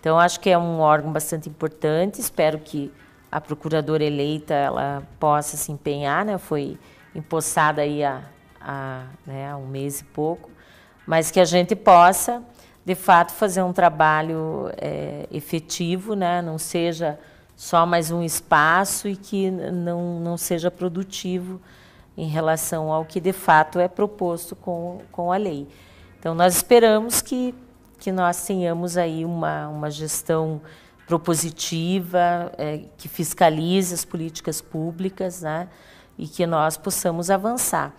Então, acho que é um órgão bastante importante, espero que a procuradora eleita ela possa se empenhar, né, foi empossada aí a há, né, um mês e pouco, mas que a gente possa, de fato, fazer um trabalho é, efetivo, né, não seja só mais um espaço e que não, não seja produtivo em relação ao que de fato é proposto com, com a lei. Então, nós esperamos que, que nós tenhamos aí uma, uma gestão propositiva, é, que fiscalize as políticas públicas né, e que nós possamos avançar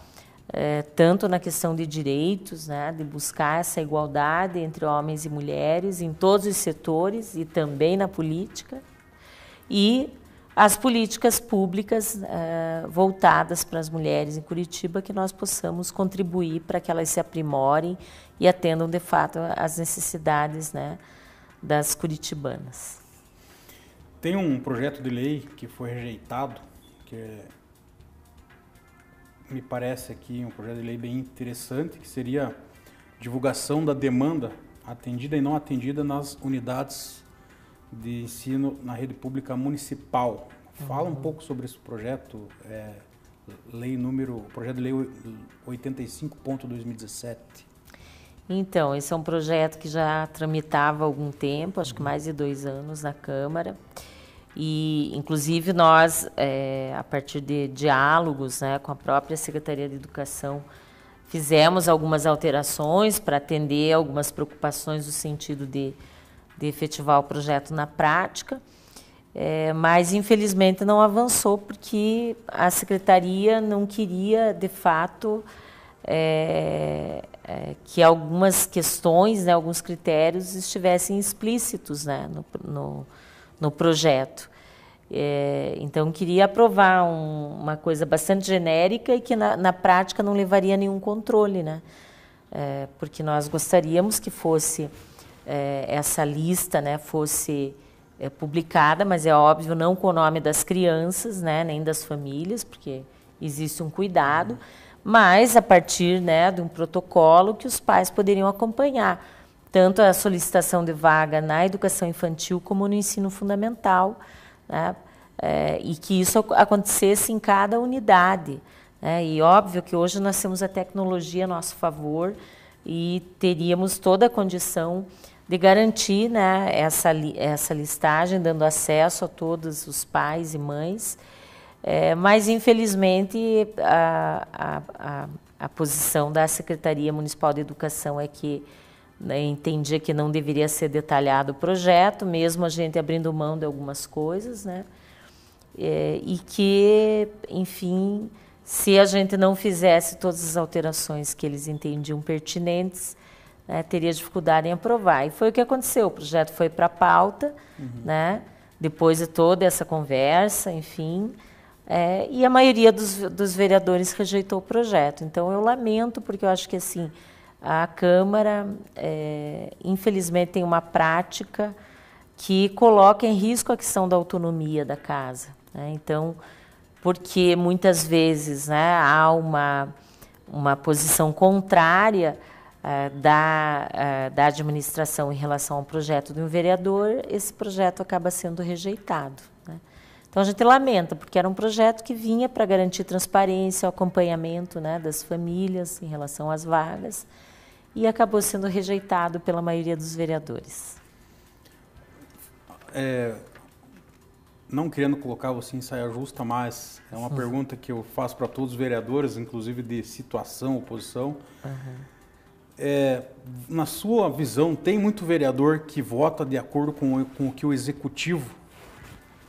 é, tanto na questão de direitos, né, de buscar essa igualdade entre homens e mulheres em todos os setores e também na política, e as políticas públicas é, voltadas para as mulheres em Curitiba, que nós possamos contribuir para que elas se aprimorem e atendam de fato às necessidades né, das curitibanas. Tem um projeto de lei que foi rejeitado, que é me parece aqui um projeto de lei bem interessante, que seria divulgação da demanda atendida e não atendida nas unidades de ensino na rede pública municipal. Fala uhum. um pouco sobre esse projeto, é, lei número, projeto de lei 85.2017. Então, esse é um projeto que já tramitava há algum tempo, acho que mais de dois anos na Câmara. E, inclusive, nós, é, a partir de diálogos né, com a própria Secretaria de Educação, fizemos algumas alterações para atender algumas preocupações no sentido de, de efetivar o projeto na prática. É, mas, infelizmente, não avançou porque a secretaria não queria, de fato, é, é, que algumas questões, né, alguns critérios estivessem explícitos né, no, no no projeto. É, então, queria aprovar um, uma coisa bastante genérica e que, na, na prática, não levaria nenhum controle, né? É, porque nós gostaríamos que fosse é, essa lista, né, fosse é, publicada, mas é óbvio, não com o nome das crianças, né, nem das famílias, porque existe um cuidado, mas a partir né, de um protocolo que os pais poderiam acompanhar tanto a solicitação de vaga na educação infantil como no ensino fundamental, né? é, e que isso acontecesse em cada unidade. Né? E óbvio que hoje nós temos a tecnologia a nosso favor e teríamos toda a condição de garantir né, essa, essa listagem, dando acesso a todos os pais e mães. É, mas, infelizmente, a, a, a, a posição da Secretaria Municipal de Educação é que né? entendia que não deveria ser detalhado o projeto, mesmo a gente abrindo mão de algumas coisas, né? É, e que, enfim, se a gente não fizesse todas as alterações que eles entendiam pertinentes, né, teria dificuldade em aprovar. E foi o que aconteceu. O projeto foi para a pauta, uhum. né? Depois de toda essa conversa, enfim. É, e a maioria dos, dos vereadores rejeitou o projeto. Então, eu lamento, porque eu acho que, assim, a Câmara, é, infelizmente, tem uma prática que coloca em risco a questão da autonomia da casa. Né? Então, porque muitas vezes né, há uma, uma posição contrária é, da, é, da administração em relação ao projeto de um vereador, esse projeto acaba sendo rejeitado. Né? Então a gente lamenta, porque era um projeto que vinha para garantir transparência, o acompanhamento né, das famílias em relação às vagas e acabou sendo rejeitado pela maioria dos vereadores. É, não querendo colocar você em saia justa, mas é uma Sim. pergunta que eu faço para todos os vereadores, inclusive de situação, oposição. Uhum. É, na sua visão, tem muito vereador que vota de acordo com, com o que o executivo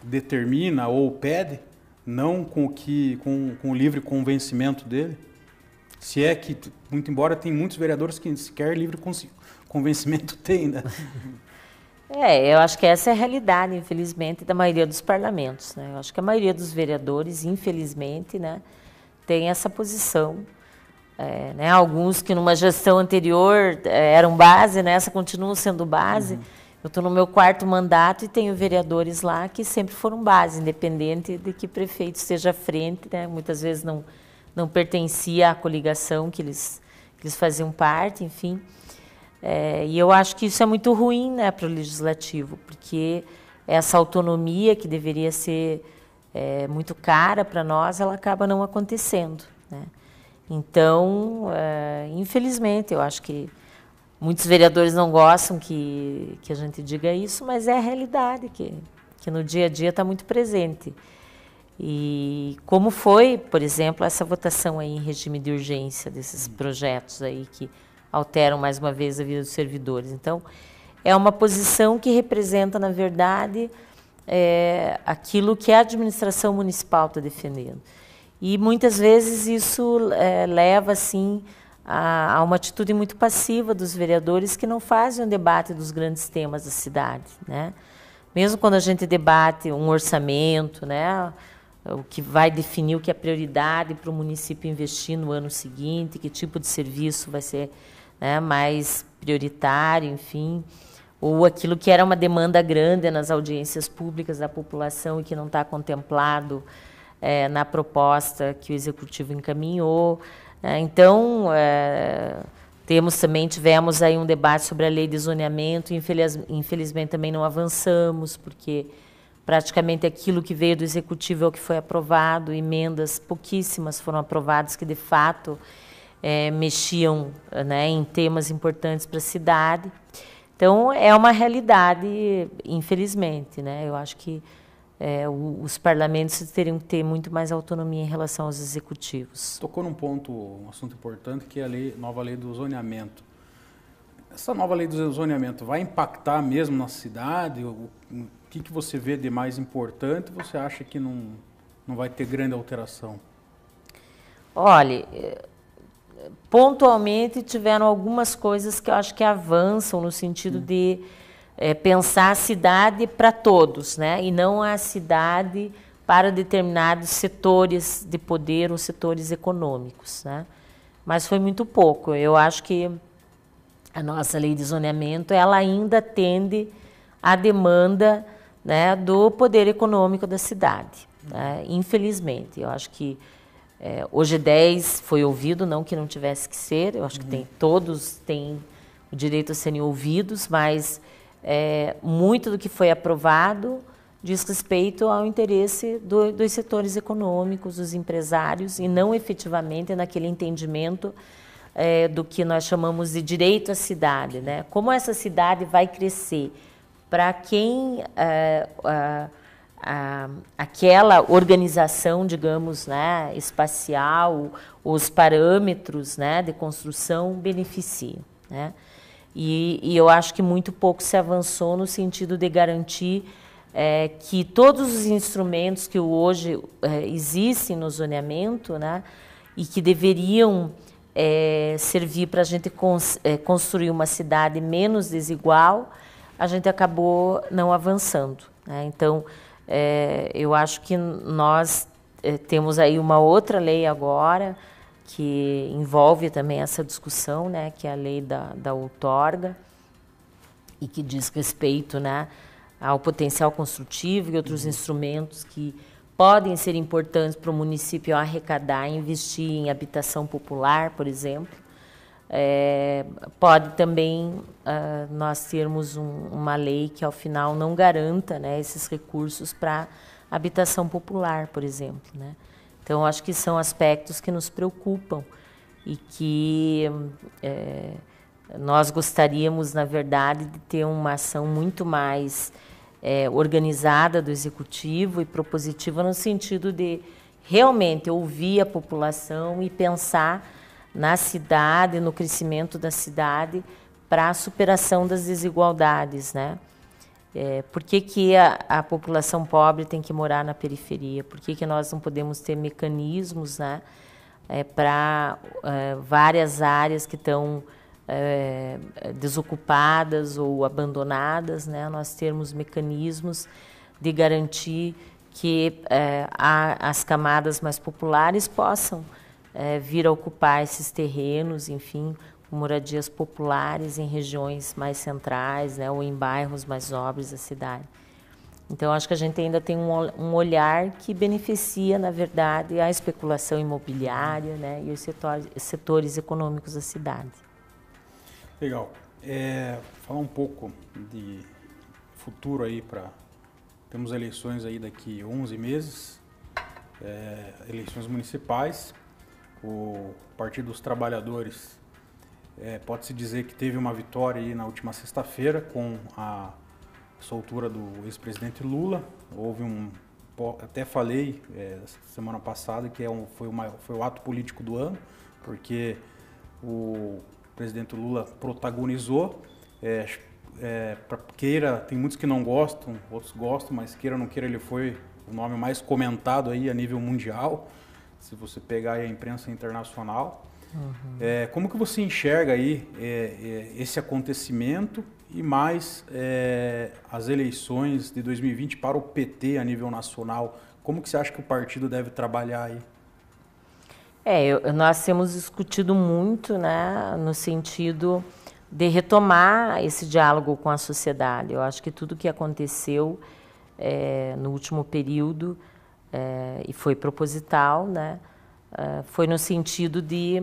determina ou pede, não com o que com, com o livre convencimento dele? Se é que, muito embora tem muitos vereadores que sequer livre convencimento [LAUGHS] tem, né? É, eu acho que essa é a realidade, infelizmente, da maioria dos parlamentos. Né? Eu acho que a maioria dos vereadores, infelizmente, né, tem essa posição. É, né? Alguns que numa gestão anterior eh, eram base, né essa continua sendo base. Uhum. Eu estou no meu quarto mandato e tenho vereadores lá que sempre foram base, independente de que prefeito esteja à frente. Né? Muitas vezes não não pertencia à coligação que eles, que eles faziam parte, enfim. É, e eu acho que isso é muito ruim né, para o legislativo, porque essa autonomia que deveria ser é, muito cara para nós, ela acaba não acontecendo. Né? Então, é, infelizmente, eu acho que muitos vereadores não gostam que, que a gente diga isso, mas é a realidade que, que no dia a dia está muito presente. E como foi, por exemplo, essa votação aí em regime de urgência desses projetos aí que alteram mais uma vez a vida dos servidores. Então, é uma posição que representa, na verdade, é, aquilo que a administração municipal está defendendo. E muitas vezes isso é, leva, assim, a, a, uma atitude muito passiva dos vereadores que não fazem o debate dos grandes temas da cidade, né? Mesmo quando a gente debate um orçamento, né? o que vai definir o que é prioridade para o município investir no ano seguinte, que tipo de serviço vai ser né, mais prioritário, enfim, ou aquilo que era uma demanda grande nas audiências públicas da população e que não está contemplado é, na proposta que o executivo encaminhou. Né. então, é, temos também tivemos aí um debate sobre a lei de zoneamento, infeliz, infelizmente também não avançamos porque praticamente aquilo que veio do executivo é o que foi aprovado, emendas pouquíssimas foram aprovadas que de fato é, mexiam né, em temas importantes para a cidade. Então é uma realidade, infelizmente, né? Eu acho que é, os parlamentos teriam que ter muito mais autonomia em relação aos executivos. Tocou num ponto, um assunto importante, que é a lei, nova lei do zoneamento. Essa nova lei do zoneamento vai impactar mesmo na cidade? que, que você vê de mais importante? Você acha que não, não vai ter grande alteração? Olha, eh, pontualmente tiveram algumas coisas que eu acho que avançam no sentido hum. de é, pensar a cidade para todos, né? E não a cidade para determinados setores de poder ou setores econômicos, né? Mas foi muito pouco. Eu acho que a nossa lei de zoneamento ela ainda atende à demanda né, do poder econômico da cidade. Né? Infelizmente, eu acho que é, hoje 10 é foi ouvido, não que não tivesse que ser, eu acho que tem, uhum. todos têm o direito a serem ouvidos, mas é, muito do que foi aprovado diz respeito ao interesse do, dos setores econômicos, dos empresários, e não efetivamente naquele entendimento é, do que nós chamamos de direito à cidade. Né? Como essa cidade vai crescer? para quem uh, uh, uh, aquela organização, digamos, né, espacial, os parâmetros né, de construção beneficiem, Né? E, e, eu acho que muito pouco se avançou no sentido de garantir é, que todos os instrumentos que hoje é, existem no zoneamento né, e que deveriam é, servir para a gente cons, construir uma cidade menos desigual, a gente acabou não avançando. Né? Então, é, eu acho que nós é, temos aí uma outra lei agora que envolve também essa discussão, né, que é a lei da, da outorga e que diz respeito né, ao potencial construtivo e outros uhum. instrumentos que podem ser importantes para o município arrecadar, investir em habitação popular, por exemplo. É, pode também uh, nós termos um, uma lei que ao final não garanta né, esses recursos para habitação popular, por exemplo. Né? Então, acho que são aspectos que nos preocupam e que é, nós gostaríamos, na verdade, de ter uma ação muito mais é, organizada do executivo e propositiva no sentido de realmente ouvir a população e pensar na cidade, no crescimento da cidade, para a superação das desigualdades, né? É, por que, que a, a, população pobre tem que morar na periferia? Por que, que nós não podemos ter mecanismos né, é, para é, várias áreas que estão é, desocupadas ou abandonadas, né, nós termos mecanismos de garantir que é, a, as camadas mais populares possam é, vir a ocupar esses terrenos, enfim, moradias populares em regiões mais centrais, né, ou em bairros mais nobres da cidade. Então, acho que a gente ainda tem um, um olhar que beneficia, na verdade, a especulação imobiliária né, e os setores, setores econômicos da cidade. Legal. É, falar um pouco de futuro aí para... Temos eleições aí daqui 11 meses, é, eleições municipais o Partido dos Trabalhadores é, pode-se dizer que teve uma vitória aí na última sexta-feira com a soltura do ex-presidente Lula. Houve um, até falei é, semana passada que é um, foi, foi o ato político do ano, porque o presidente Lula protagonizou. É, é, queira, tem muitos que não gostam, outros gostam, mas queira ou não queira, ele foi o nome mais comentado aí a nível mundial se você pegar a imprensa internacional. Uhum. É, como que você enxerga aí é, é esse acontecimento e mais é, as eleições de 2020 para o PT a nível nacional? Como que você acha que o partido deve trabalhar aí? É, eu, nós temos discutido muito, né, no sentido de retomar esse diálogo com a sociedade. Eu acho que tudo que aconteceu é, no último período é, e foi proposital, né? É, foi no sentido de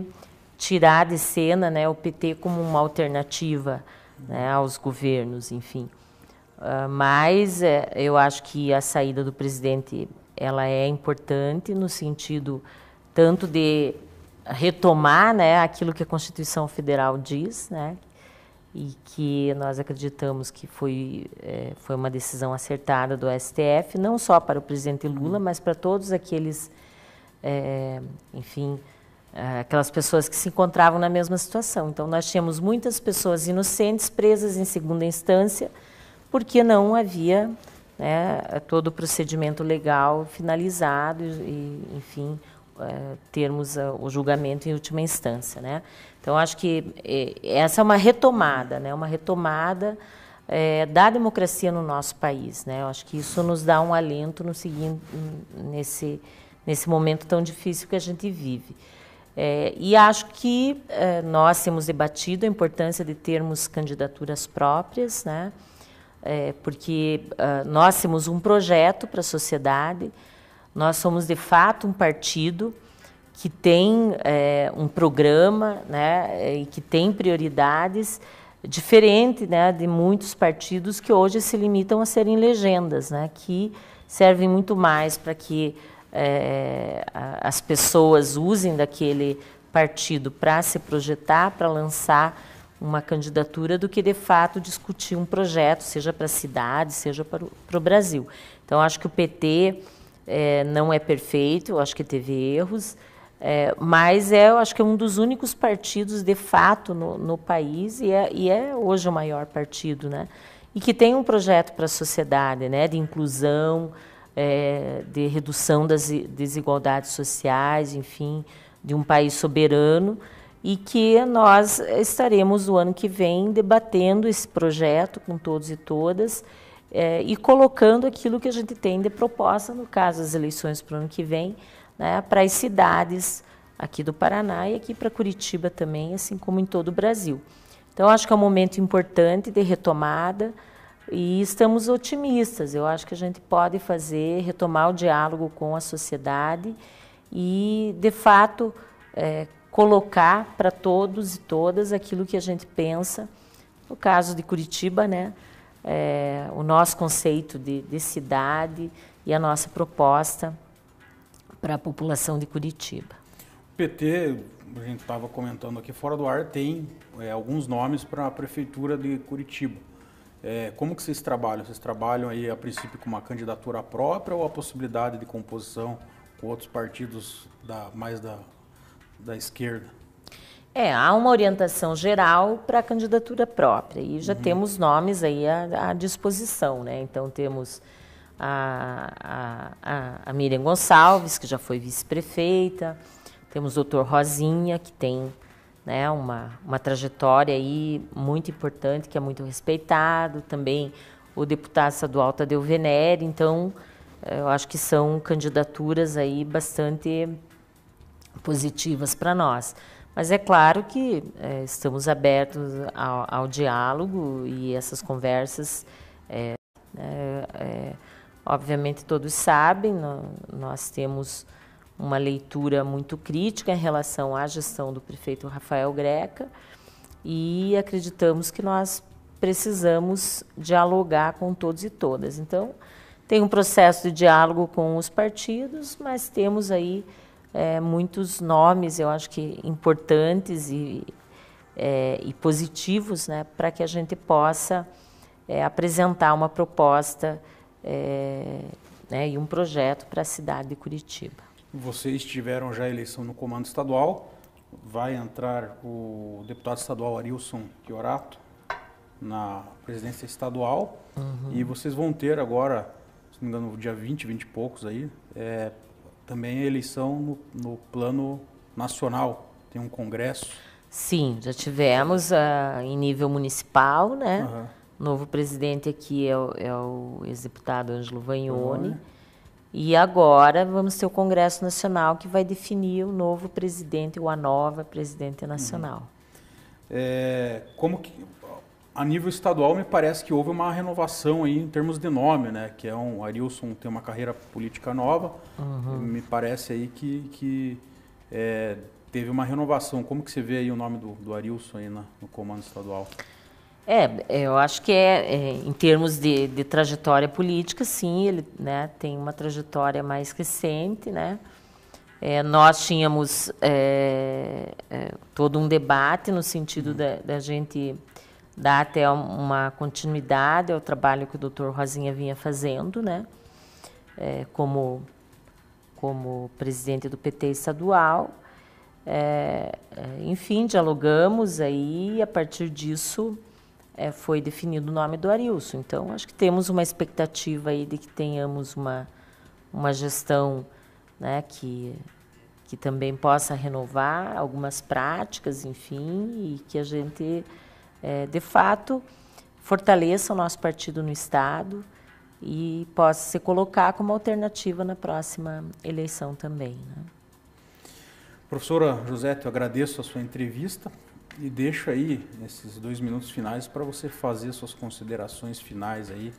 tirar de cena né, o PT como uma alternativa né, aos governos, enfim. Uh, mas é, eu acho que a saída do presidente ela é importante no sentido tanto de retomar né, aquilo que a Constituição Federal diz, né, e que nós acreditamos que foi, é, foi uma decisão acertada do STF, não só para o presidente uhum. Lula, mas para todos aqueles, é, enfim, é, aquelas pessoas que se encontravam na mesma situação. Então, nós tínhamos muitas pessoas inocentes presas em segunda instância, porque não havia né, todo o procedimento legal finalizado e, enfim, é, termos ah, o julgamento em última instância. Né? Então, acho que é, essa é uma retomada, né? uma retomada é, da democracia no nosso país. Né? Eu acho que isso nos dá um alento no seguinte, nesse, nesse momento tão difícil que a gente vive. É, e acho que é, nós temos debatido a importância de termos candidaturas próprias, né? É, porque ah, nós temos um projeto para a sociedade, nós somos de fato um partido que tem é, um programa né, é, e que tem prioridades diferente né, de muitos partidos que hoje se limitam a serem legendas, né, que servem muito mais para que é, as pessoas usem daquele partido para se projetar, para lançar uma candidatura, do que de fato discutir um projeto, seja para a cidade, seja para o, para o Brasil. Então, acho que o PT é, não é perfeito, acho que teve erros. É, mas é, eu acho que é um dos únicos partidos de fato no, no país e é, e é, hoje o maior partido, né? E que tem um projeto para a sociedade, né? De inclusão, é, de redução das desigualdades sociais, enfim, de um país soberano e que nós estaremos o ano que vem debatendo esse projeto com todos e todas é, e colocando aquilo que a gente tem de proposta no caso das eleições para o ano que vem né, para as cidades aqui do Paraná e aqui para Curitiba também, assim como em todo o Brasil. Então, acho que é um momento importante de retomada e estamos otimistas. Eu acho que a gente pode fazer, retomar o diálogo com a sociedade e, de fato, é, colocar para todos e todas aquilo que a gente pensa. No caso de Curitiba, né, é, o nosso conceito de, de cidade e a nossa proposta para a população de Curitiba. O PT, a gente estava comentando aqui fora do ar, tem é, alguns nomes para a prefeitura de Curitiba. É, como que vocês trabalham? Vocês trabalham aí a princípio com uma candidatura própria ou a possibilidade de composição com outros partidos da, mais da, da esquerda? É, há uma orientação geral para a candidatura própria e já uhum. temos nomes aí à, à disposição, né? Então temos a, a, a Miriam Gonçalves, que já foi vice-prefeita, temos o doutor Rosinha, que tem né, uma, uma trajetória aí muito importante, que é muito respeitado, também o deputado estadual Tadeu Venere, então eh, eu acho que são candidaturas aí bastante positivas para nós. Mas é claro que é, estamos abertos ao, ao, diálogo e essas conversas é, é, Obviamente, todos sabem, nós temos uma leitura muito crítica em relação à gestão do prefeito Rafael Greca e acreditamos que nós precisamos dialogar com todos e todas. Então, tem um processo de diálogo com os partidos, mas temos aí é, muitos nomes, eu acho que importantes e, é, e positivos, né, para que a gente possa é, apresentar uma proposta é, né, e um projeto para a cidade de Curitiba. Vocês tiveram já eleição no comando estadual, vai entrar o deputado estadual Arilson Chiorato na presidência estadual uhum. e vocês vão ter agora, se não me engano, dia 20, 20 e poucos aí, é, também a eleição no, no plano nacional, tem um congresso. Sim, já tivemos uh, em nível municipal, né? Uhum. O novo presidente aqui é o, é o ex-deputado Ângelo Vagnoni. Uhum. E agora vamos ter o Congresso Nacional que vai definir o novo presidente ou a nova presidente uhum. nacional. Uhum. É, como que, a nível estadual me parece que houve uma renovação aí em termos de nome, né? Que é um Arilson tem uma carreira política nova, uhum. me parece aí que, que é, teve uma renovação. Como que você vê aí o nome do, do Arilson aí na, no comando estadual? É, é, eu acho que é, é em termos de, de, trajetória política, sim, ele né, tem uma trajetória mais recente, né? É, nós tínhamos é, é todo um debate no sentido uhum. da, da, gente dar até uma continuidade ao trabalho que o doutor Rosinha vinha fazendo, né? É, como, como presidente do PT estadual. enfim, dialogamos aí e a partir disso é, foi definido o nome do Arilson. Então, acho que temos uma expectativa aí de que tenhamos uma, uma gestão né, que, que também possa renovar algumas práticas, enfim, e que a gente, é, de fato, fortaleça o nosso partido no Estado e possa se colocar como alternativa na próxima eleição também. Né? Professora José, eu agradeço a sua entrevista. E deixo aí nesses dois minutos finais para você fazer suas considerações finais aí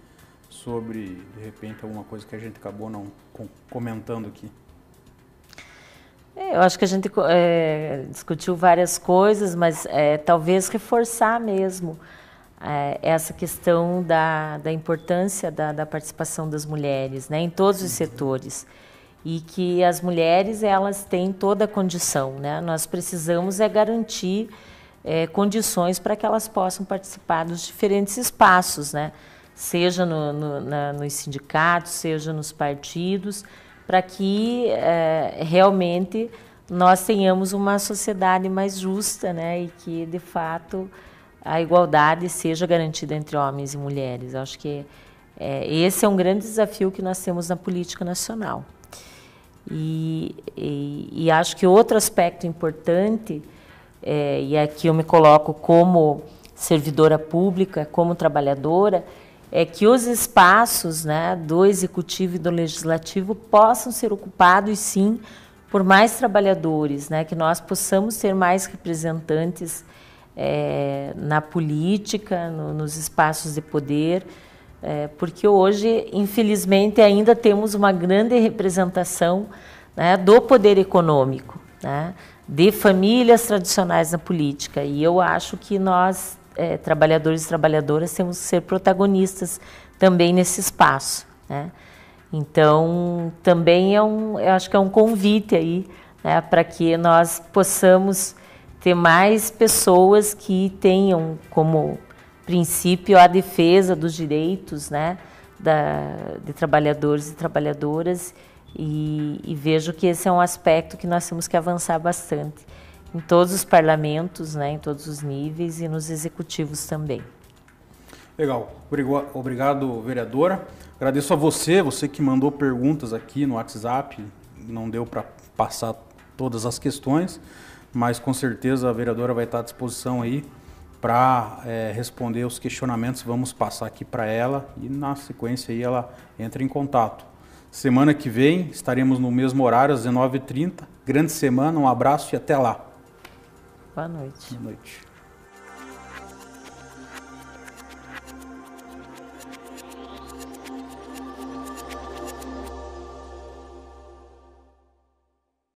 sobre de repente alguma coisa que a gente acabou não comentando aqui. É, eu acho que a gente é, discutiu várias coisas, mas é, talvez reforçar mesmo é, essa questão da, da importância da, da, participação das mulheres né, em todos os uhum. setores. E que as mulheres elas têm toda a condição. Né? Nós precisamos é garantir é, condições para que elas possam participar dos diferentes espaços, né? seja no, no, na, nos sindicatos, seja nos partidos, para que é, realmente nós tenhamos uma sociedade mais justa né? e que, de fato, a igualdade seja garantida entre homens e mulheres. Eu acho que é, esse é um grande desafio que nós temos na política nacional. E, e, e acho que outro aspecto importante é, e aqui eu me coloco como servidora pública, como trabalhadora, é que os espaços né, do executivo e do legislativo possam ser ocupados, sim, por mais trabalhadores, né, que nós possamos ter mais representantes é, na política, no, nos espaços de poder, é, porque hoje, infelizmente, ainda temos uma grande representação né, do poder econômico. Né? de famílias tradicionais na política. E eu acho que nós, é, trabalhadores e trabalhadoras, temos que ser protagonistas também nesse espaço. Né? Então, também é um, eu acho que é um convite aí né, para que nós possamos ter mais pessoas que tenham como princípio a defesa dos direitos né, da, de trabalhadores e trabalhadoras e, e, vejo que esse é um aspecto que nós temos que avançar bastante em todos os parlamentos, né, em todos os níveis e nos executivos também. Legal, obrigado vereadora. Agradeço a você, você que mandou perguntas aqui no WhatsApp, não deu para passar todas as questões, mas com certeza a vereadora vai estar à disposição aí para é, responder os questionamentos. Vamos passar aqui para ela e na sequência aí ela entra em contato. Semana que vem estaremos no mesmo horário, às 19h30. Grande semana, um abraço e até lá. Boa noite. Boa noite.